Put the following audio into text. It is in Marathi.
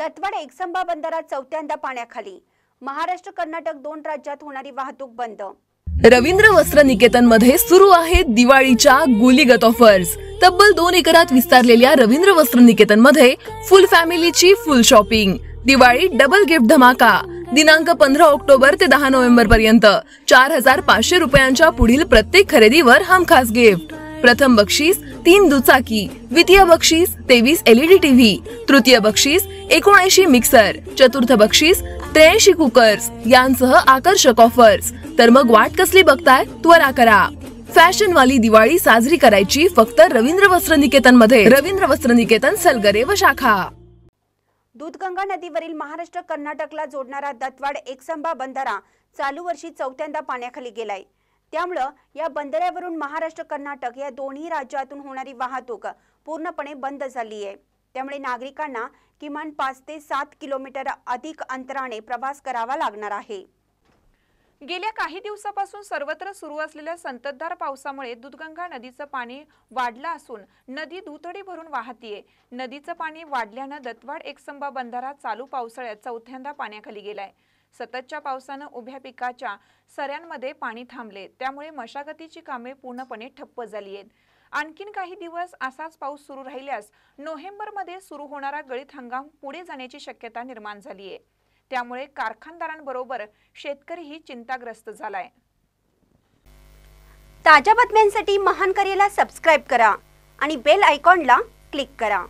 दत्तवाड एकसंबा बंदरात चौथ्यांदा पाण्याखाली महाराष्ट्र कर्नाटक दोन राज्यात होणारी वाहतूक बंद रवींद्र वस्त्र निकेतन मध्ये सुरू आहे दिवाळीच्या गुलीगत ऑफर्स तब्बल दोन एकरात विस्तारलेल्या रवींद्र वस्त्र निकेतन मध्ये फुल फॅमिलीची full shopping Diwali double gift धमाका दिनांक पंधरा ऑक्टोबर ते दहा नोव्हेंबर पर्यंत चार हजार पाचशे रुपयांच्या पुढील प्रत्येक खरेदीवर हमखास गिफ्ट प्रथम बक्षीस तीन दुचाकी द्वितीय बक्षीस तेवीस एलईडी टीव्ही e तृतीय बक्षीस एकोणऐंशी मिक्सर चतुर्थ बक्षीस त्र्याऐंशी कुकर्स यांसह आकर्षक ऑफर्स तर मग वाट कसली बघताय त्वरा करा फॅशन वाली दिवाळी साजरी करायची फक्त रवींद्र वस्त्र निकेतन मध्ये रवींद्र वस्त्र निकेतन सलगरे व शाखा दूधगंगा नदीवरील महाराष्ट्र कर्नाटकला जोडणारा दत्वाड एकसंबा बंधारा चालू वर्षी चौथ्यांदा पाण्याखाली गेलाय त्यामुळं या बंदऱ्यावरून महाराष्ट्र कर्नाटक या दोन्ही राज्यातून होणारी वाहतूक पूर्णपणे बंद झाली आहे त्यामुळे नागरिकांना किमान पाच ते सात किलोमीटर अधिक अंतराने प्रवास करावा लागणार आहे गेल्या काही दिवसापासून सर्वत्र सुरू असलेल्या संततधार पावसामुळे दुधगंगा नदीचं पाणी वाढलं असून नदी दुथडी भरून वाहतीये नदीचं पाणी वाढल्यानं दत्वाड एकसंबा बंधारा चालू पावसाळ्यात चौथ्यांदा पाण्याखाली गेलाय सततच्या पावसानं उभ्या पिकाच्या सऱ्यांमध्ये पाणी थांबले त्यामुळे मशागतीची कामे पूर्णपणे ठप्प झाली आहेत आणखीन काही दिवस असाच पाऊस सुरू राहिल्यास नोव्हेंबरमध्ये सुरू होणारा गळीत हंगाम पुढे जाण्याची शक्यता निर्माण झाली आहे त्यामुळे कारखानदारांबरोबर शेतकरीही चिंताग्रस्त झालाय ताज्या बातम्यांसाठी महान करेला सबस्क्राईब करा आणि बेल आयकॉनला क्लिक करा